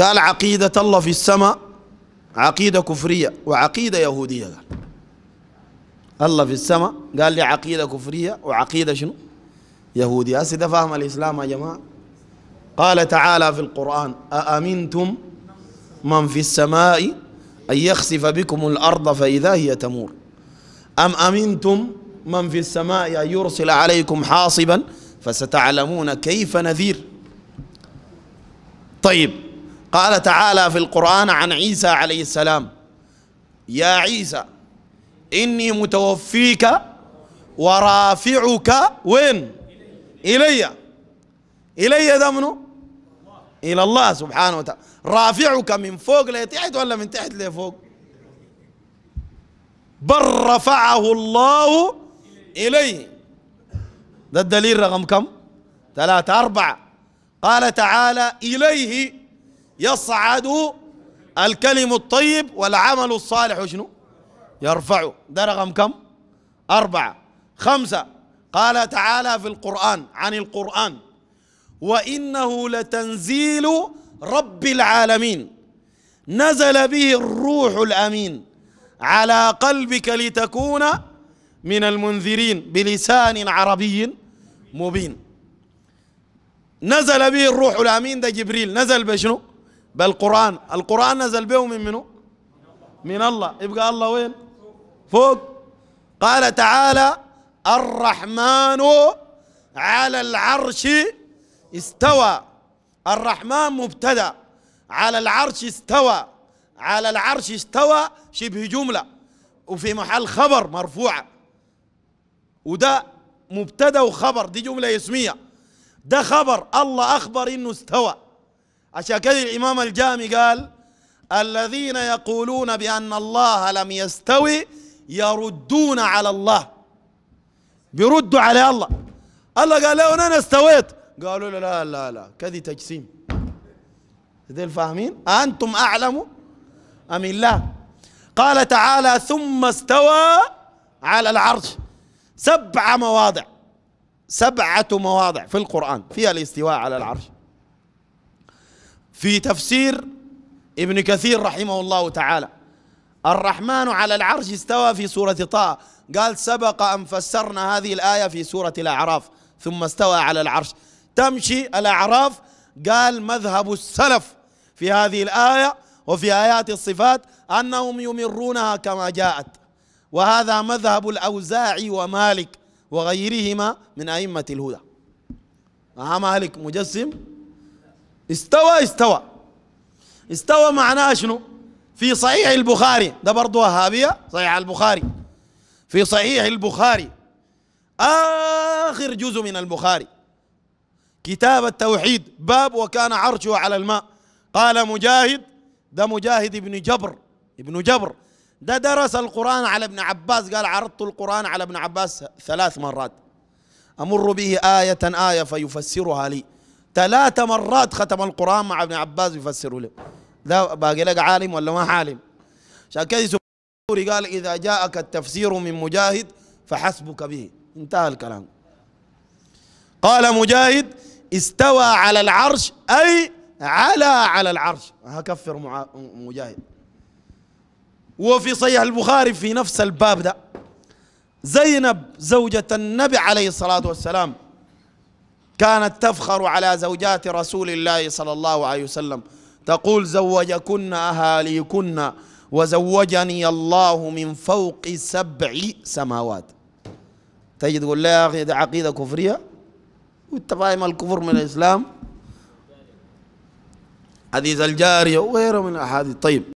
قال عقيدة الله في السماء عقيدة كفرية وعقيدة يهودية قال الله في السماء قال لي عقيدة كفرية وعقيدة شنو يهودية أسد فهم فاهم الإسلام يا جماعة قال تعالى في القرآن أأمنتم من في السماء أن يخسف بكم الأرض فإذا هي تمور أم أمنتم من في السماء أن يرسل عليكم حاصبا فستعلمون كيف نذير طيب قال تعالى في القرآن عن عيسى عليه السلام يا عيسى إني متوفيك ورافعك وين إلي إلي دمنه منو إلى الله سبحانه وتعالى رافعك من فوق لتحت ولا من تحت لفوق بل رفعه الله إليه ده الدليل رقم كم ثلاثة أربعة قال تعالى إليه يصعد الكلم الطيب والعمل الصالح شنو يرفعه ده رقم كم أربعة خمسة قال تعالى في القرآن عن القرآن وإنه لتنزيل رب العالمين نزل به الروح الأمين على قلبك لتكون من المنذرين بلسان عربي مبين نزل به الروح الأمين ده جبريل نزل بشنو بالقرآن القرآن نزل به من منو من الله يبقى الله وين فوق قال تعالى الرحمن على العرش استوى الرحمن مبتدا على العرش استوى على العرش استوى شبه جملة وفي محل خبر مرفوعة وده مبتدا وخبر دي جملة اسمية ده خبر الله أخبر إنه استوى عشان كده الإمام الجامي قال الذين يقولون بأن الله لم يستوي يردون على الله بيردوا على الله الله قال له أنا استويت قالوا له لا لا لا كذي تجسيم ذيل فاهمين أنتم أعلم أم الله قال تعالى ثم استوى على العرش سبع مواضع سبعة مواضع في القرآن فيها الاستواء على العرش في تفسير ابن كثير رحمه الله تعالى الرحمن على العرش استوى في سورة طه قال سبق أن فسرنا هذه الآية في سورة الأعراف ثم استوى على العرش تمشي الأعراف قال مذهب السلف في هذه الآية وفي آيات الصفات أنهم يمرونها كما جاءت وهذا مذهب الأوزاعي ومالك وغيرهما من أئمة الهدى أهم مالك مجسم استوى استوى استوى معناه شنو في صحيح البخاري ده برضو وهابية صحيح البخاري في صحيح البخاري آخر جزء من البخاري كتاب التوحيد باب وكان عرشه على الماء قال مجاهد ده مجاهد ابن جبر ابن جبر ده درس القرآن على ابن عباس قال عرضت القرآن على ابن عباس ثلاث مرات أمر به آية آية فيفسرها لي ثلاث مرات ختم القرآن مع ابن عباس يفسره له ده باقي لك عالم ولا ما عالم عشان كذا قال إذا جاءك التفسير من مجاهد فحسبك به انتهى الكلام قال مجاهد استوى على العرش أي على على العرش هكفر مجاهد وفي صحيح البخاري في نفس الباب ده زينب زوجة النبي عليه الصلاة والسلام كانت تفخر على زوجات رسول الله صلى الله عليه وسلم تقول زوجكن أهاليكن وزوجني الله من فوق سبع سماوات تجي تقول لا يا أخي عقيدة كفرية وانت فاهم الكفر من الإسلام حديث الجارية وغيره من الأحاديث طيب